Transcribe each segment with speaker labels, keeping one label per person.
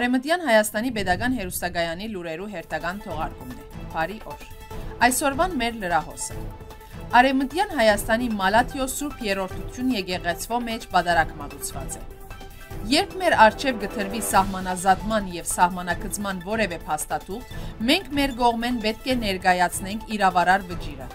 Speaker 1: Արեմտյան Հայաստանի Պետական Հերուստագայանի լուրերու հերթական թողարկումն է։ Բարի օր։ Այսօրվան մեր լրահոսը։ Արեմտյան Հայաստանի Մալաթիո Սուրբ Երորդություն եկեղեցվո մեջ բادرակ մատուցված է։ Երբ մեր արչև գթրվի սահմանազատման եւ սահմանակցման որևէ փաստաթուղթ, մենք մեր գողմեն պետք է ներկայացնենք իրավարար վճիրը։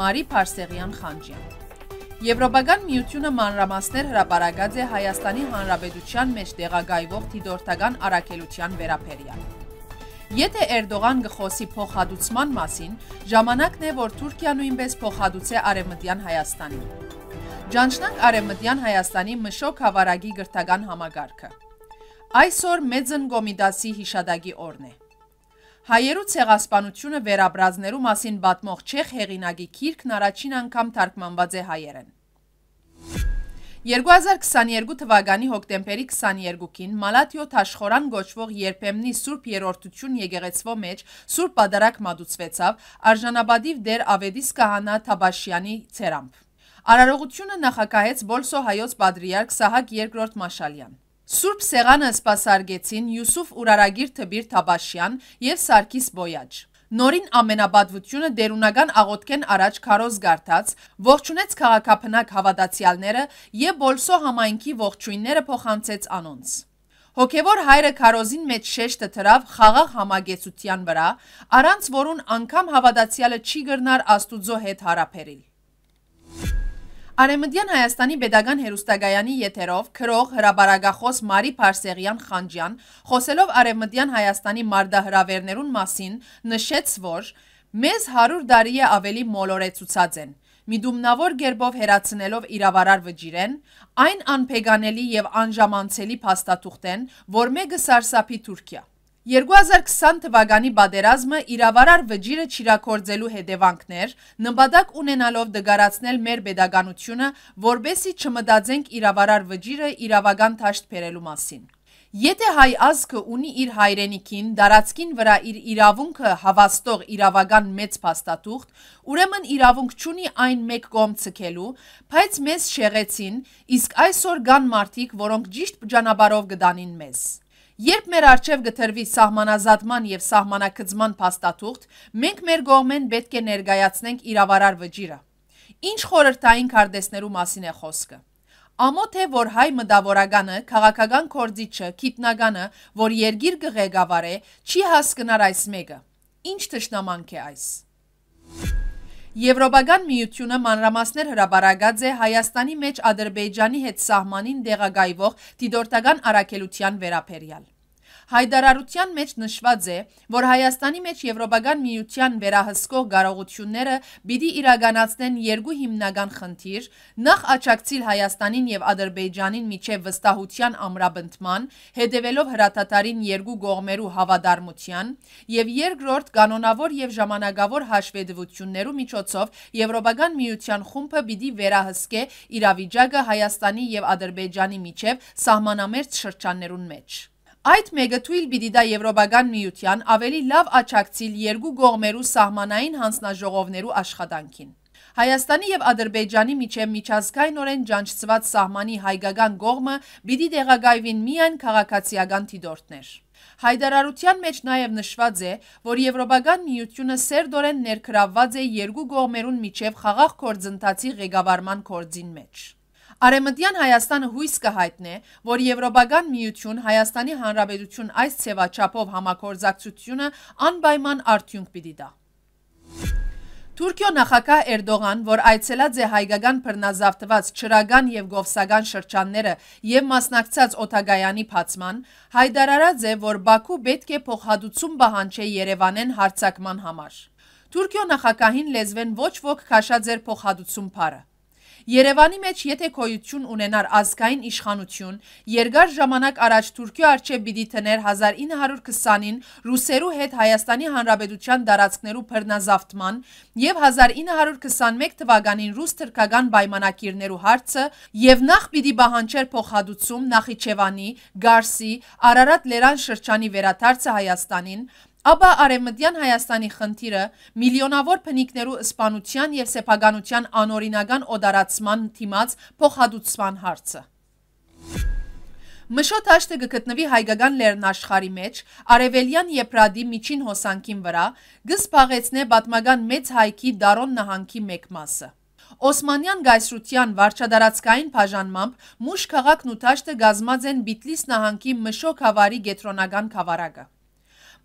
Speaker 1: Մարի Փարսեղյան Խանջյան Եվրոպական միությունը մանրամասներ հրապարագած է Հայաստանի Հանրապետության մեջ տեղագայվող թիդորդական առակելության վերապերյալ։ Եթե Էրդողան գխոսի փոխհատուցման մասին, ժամանակն է, որ Թուրքիա նույնպես փոխհատուցե Արևմտյան Հայաստանին։ Ճանչնանք Արևմտյան Հայաստանի մշոք հավարագի գրթական համագարքը։ Այսօր Մեծն Գոմիդասի հիշադակի օրն է։ Հայերու ցեղասպանությունը վերաբրազներու մասին պատմող չեխ հեղինակի քիրքն առաջին անգամ թարգմանված է հայերեն։ 2022 թվականի հոկտեմբերի 22-ին Մալատիո Թաշխորան գոչվող երբեմնի Սուրբ Երորդություն եկեղեցվո մեջ Սուրբ Պատարակ մատուցվեցավ արժանապատիվ դեր Ավետիս Կահանա Թաբաշյանի ցերամբ։ Արարողությունը նախակահեց Բոլսո հայոց պատրիարք Սահակ II Մաշալյան։ Սուրբ Սեղանը սպասարգեցին Յուսուֆ Ուրարագիր Թբիր Թաբաշյան եւ Սարգիս Բոյաջ։ Նորին ամենաբադվությունը դերունական աղոտքեն առաջ քարոզ գարտած ողջունեց քաղաքապնակ հավատացյալները եւ Բոլսո համայնքի ողջույնները փոխանցեց անոնց։ Հոգևոր հայրը քարոզին մեջ շեշտը թրավ խաղաղ համագեցության վրա, առանց որուն անգամ հավատացյալը չի գրնար Աստուծո հետ հարաբերել։ Արեմդյան Հայաստանի Բեդագան հերուստագայանի եթերով քրող հրաբարագախոս Մարի Փարսեղյան Խանջյան խոսելով Արևմտյան Հայաստանի մարդահրավերներուն մասին նշեց, որ մեզ 100 տարի է ավելի մոլորեցուցած են։ Միդումնավոր ģերբով հերացնելով իրավարար վճիրեն, այն անփեգանելի եւ անժամանցելի փաստաթուղթ են, որ մեկը սարսափի Թուրքիա 2020 թվականի բادرազմը իրավարար վճիրը ճիրակորձելու հետևանքներ, նպատակ ունենալով դգարացնել մեր pedagogical, որբեսի չմտածենք իրավարար վճիրը իրավական ճաշտ բերելու մասին։ Եթե հայ ազգը ունի իր հայրենիքին, դարածքին վրա իր իրավունքը հավաստող իրավական մեծ փաստաթուղթ, ուրեմն իրավունք չունի այն մեկ կողմ ցկելու, բայց մեզ շեղեցին, իսկ այսօր կան մարդիկ, որոնք ճիշտ ճանապարհով գտանին մեզ։ Երբ մեր արջև գտրվի սահմանազատման և սահմանակծման պաստատուղթ, մենք մեր գողմեն բետք է ներգայացնենք իրավարար վջիրը։ Ինչ խորրտային կարդեսներու մասին է խոսկը։ Ամոթ է, որ հայ մդավորագանը, կաղաքական կործիչը, կիպնագանը, որ երգիր գղեգավար է, չի հասկնար այս մեկը։ Ինչ թշնամանք է այս։ Եվրոպական միությունը մանրամասներ հրաբարագած է Հայաստանի մեջ ադրբեջանի հետ սահմանին դեղագայվող դիդորդական առակելության վերապերյալ։ Հայդարարության մեջ նշված է, որ Հայաստանի մեջ Եվրոպական միության վերահսկող գարողությունները բիդի իրագանացնեն երկու հիմնական խնդիր՝ նախ աճակցիլ Հայաստանին եւ Ադրբեջանին միջև վստահության ամրապնդման, հետևելով հրատատարին երկու կողմերու հավատարմության, եւ երկրորդ կանոնավոր եւ ժամանակավոր հաշվետվություններու միջոցով Եվրոպական միության խումբը պիտի վերահսկե իրավիճակը Հայաստանի եւ Ադրբեջանի միջև սահմանամերձ շրջաններուն մեջ։ Այդ մեկը թույլ պիտի դա Եվրոպական միության ավելի լավ աչակցիլ երկու կողմերու սահմանային հանձնաժողովներու աշխատանքին։ Հայաստանի եւ Ադրբեջանի միջև միջազգայնորեն ջանչցված սահմանի հայկական կողմը պիտի դեղագայվին միայն քաղաքացիական դիտորդներ։ Հայդարարության մեջ նաև նշված է, որ Եվրոպական միությունը սերդորեն ներքրավված է երկու կողմերուն միջև խաղաղ կորձընթացի ղեկավարման կորձին մեջ։ Արեմտյան Հայաստանը հույս կհայտնե, որ Եվրոպական միություն Հայաստանի Հանրապետություն այս ցևաչափով համակորձակցությունը անպայման արդյունք պիտի տա։ Թուրքիո նախագահ Էրդողան, որ այցելած է հայկական բռնազավթված Չրագան եւ Գովսական շրջանները եւ մասնակցած Օթագայանի փացման, հայտարարած է, որ Բաքու պետք է փոխհատուցում բանջի Երևանեն հարցակման համար։ Թուրքիո նախագահին լեզվեն ոչ ոք քաշաձեր փոխհատուցում բառը։ Երևանի մեջ եթե կոյություն ունենար ազգային իշխանություն, երկար ժամանակ առաջ Թուրքիո արչև պիտի թներ 1920-ին ռուսերու հետ Հայաստանի Հանրապետության դարածքներու բռնազավթման եւ 1921 թվականին ռուս-թրքական պայմանակիրներու հարցը եւ նախ պիտի բահանջեր փոխհատուցում Նախիջևանի, Գարսի, Արարատ-Լերան շրջանի վերադարձը Հայաստանին Ապա արևմտյան Հայաստանի խնդիրը միլիոնավոր փնիկներու սպանության եւ սեփականության անօրինական օդարացման թիմած փոխհատուցման հարցը։ Մշոտ հաշտը գտնվի հայկական լեռնաշխարի մեջ, արևելյան Եփրադի միջին հոսանքին վրա, գսպաղեցնե պատմական մեծ հայքի Դարոն նահանգի մեկ մասը։ Օսմանյան գայսրության վարչադարածքային բաժանմամբ Մուշ քաղաքն ու Թաշտը գազմած են Բիտլիս նահանգի Մշոկ հավարի գետրոնական խավարակը։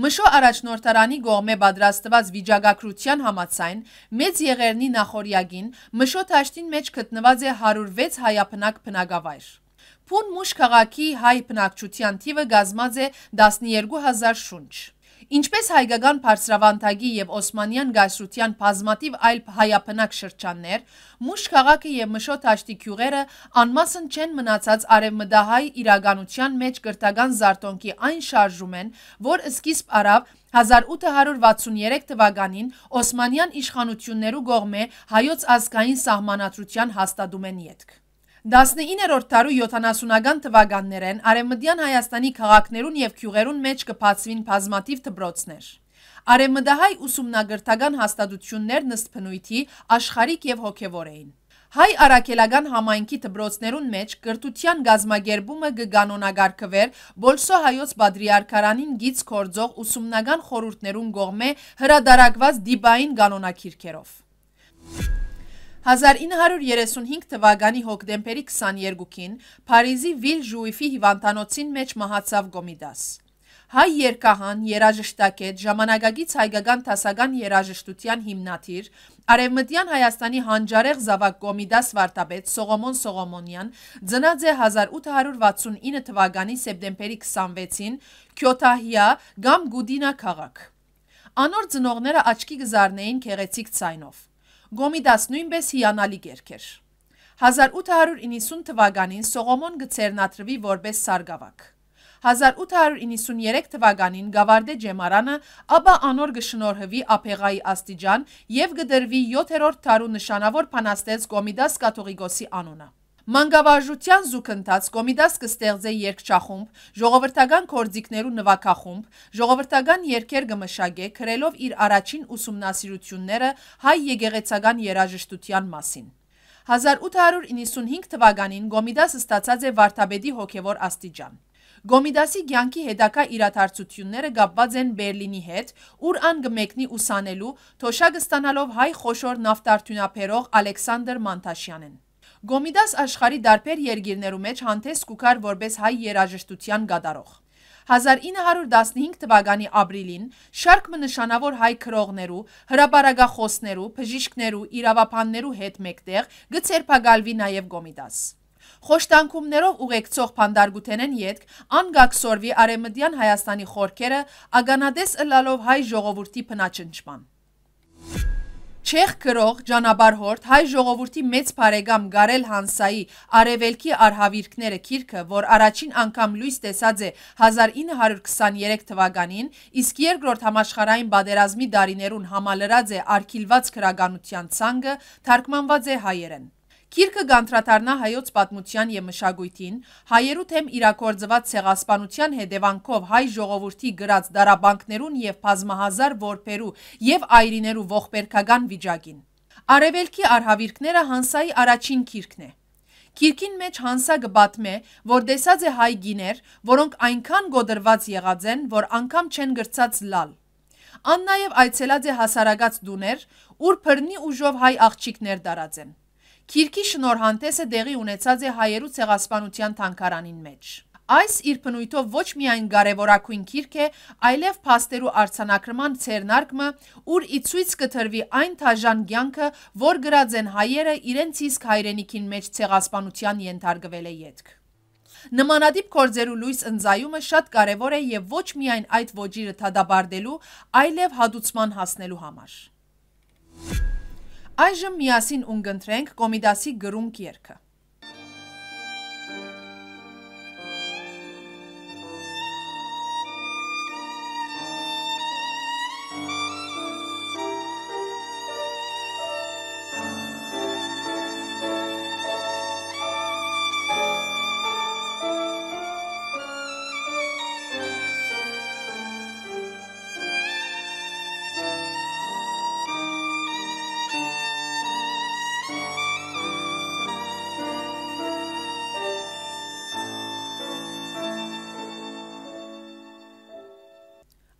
Speaker 1: Մշո առաջնորդարանի գողմե բադրաստված վիճագակրության համացայն մեծ եղերնի նախորյագին մշո թաշտին մեջ կտնված է 106 հայապնակ պնագավայր։ Պուն մուշ կաղաքի հայ պնակչության թիվը գազմած է 12 հազար շունչ։ Ինչպես հայկական բարձրավանդակի եւ Օսմանյան գայսրության բազմատիվ այլ հայապնակ շրջաններ, Մուշ քաղաքը եւ Մշոտ աշտի քյուղերը անմասն չեն մնացած արևմտահայ իրականության մեջ կրթական զարտոնքի այն շարժում են, որ սկիզբ առավ 1863 թվականին Օսմանյան իշխանություններու կողմէ հայոց ազգային սահմանադրության հաստատումեն յետք։ 19-րդ տարու 70-ական թվականներեն Արևմտյան Հայաստանի քաղաքներուն եւ քյուղերուն մեջ կփացվին բազմաթիվ դպրոցներ։ Արևմտահայ ուսումնագրթական հաստատություններ նստ փնույթի աշխարհիկ եւ հոգեվոր էին։ Հայ արաքելական համայնքի դպրոցներուն մեջ կրթության գազմագերբումը կգանոնագարկվեր Բոլսո հայոց բադրիարքարանին գից կորձող ուսումնական խորհուրդներուն գողմե հրադարակված դիբային կանոնակիրքերով։ 1935 թվականի հոկտեմբերի 22-ին Փարիզի Վիլ Ժուիֆի հիվանդանոցին մեջ մահացավ Գոմիդաս։ Հայ երկահան, երաժշտակետ, ժամանակագից հայկական տասական երաժշտության հիմնադիր, Արևմտյան Հայաստանի հանճարեղ զավակ Գոմիդաս վարդապետ Սողոմոն Սողոմոնյան ծնած է 1869 թվականի սեպտեմբերի 26-ին Քյոթահիա կամ Գուդինա քաղաք։ Անոր ծնողները աչքի գզարնեին քեղեցիկ ցայնով։ Գոմիդաս նույնպես հիանալի գերք էր։ 1890 թվականին Սողոմոն գծերնատրվի որպես սարգավակ։ 1893 թվականին գավարդե ջեմարանը ապա անոր գշնորհվի ապեղայի աստիճան և գդրվի 7-րդ թարու նշանավոր պանաստեց գոմիդաս կաթողիկոսի անունը։ Մանգավարժության զուգընթաց կոմիդաս կստեղծե երկչախումբ, ժողովրդական կորձիքներու նվակախումբ, ժողովրդական երկեր գմշագե, կրելով իր առաջին ուսումնասիրությունները հայ եգեղեցական երաժշտության մասին։ 1895 թվականին գոմիդասը ստացած է Վարդաբեդի հոգևոր աստիճան։ Գոմիդասի գյանքի հետակա իրաթարցությունները գապված են բերլինի հետ, ուր ան գմեկնի ուսանելու, թոշագը ստանալով հայ խոշոր նավտարդյունապերող ալեքսանդր Մանթաշյանեն։ Գոմիդաս աշխարի դարբեր երկիրներու մեջ հանդես կուկար որպես հայ երաժշտության գադարող։ 1915 թվականի ապրիլին շարք մը նշանավոր հայ քրողներու, հրաբարագախոսներու, բժիշկներու, իրավապաններու հետ մեկտեղ գցերփակալվի նաև Գոմիդաս։ Խոշտանքումներով ուղեկցող Փանդարգութենեն յետք անգաքսորվի արեմդյան Հայաստանի խորքերը ագանադես ըլալով հայ ժողովրդի փնաչնչման։ Չեխ գրող ճանապարհորդ հայ ժողովրդի մեծ բարեկամ Գարել Հանսայի Արևելքի արհավիրքները քիրքը, որ առաջին անգամ լույս տեսած է 1923 թվականին, իսկ երկրորդ համաշխարհային պատերազմի դարիներուն համալրած է արխիլված քրագանության ցանկը, թարգմանված է հայերեն։ Գիրքը գանտրատարնա հայոց պատմության և մշագույթին, հայերու թեմ իրակործված ցեղասպանության հետևանքով հայ ժողովրդի գրած դարաբանքներուն և պազմահազար որպերու և այրիներու ողբերքական վիճակին։ Արևելքի արհավիրքները հանսայի առաջին գիրքն է։ Գիրքին մեջ հանսա գբատմ է, որ դեսած է հայ գիներ, որոնք այնքան գոդրված եղած են, որ անգամ չեն գրծած լալ։ Ան նաև այցելած է հասարագած դուներ, ուր պրնի ուժով հայ աղջիքներ դարած են։ Քիրքի շնորհանտեսը դեղի ունեցած է հայերու ցեղասպանության թանկարանին մեջ։ Այս իր բնույթով ոչ միայն կարևորակույն քիրք է, այլև փաստերու արցանակրման ցերնարկը, ուր ի ցույց կտրվի այն թաժան ցանկը, որ գրած են հայերը իրենց իսկ հայրենիքին մեջ ցեղասպանության ենթարկվել է յետք։ Նմանադիպ կորձերու լույս ընձայումը շատ կարևոր է եւ ոչ միայն այդ ոճիրը թադաբարդելու, այլև հադուցման հասնելու համար։ Այժմ միասին ունգընտրենք Կոմիդասի գրունկ երգը։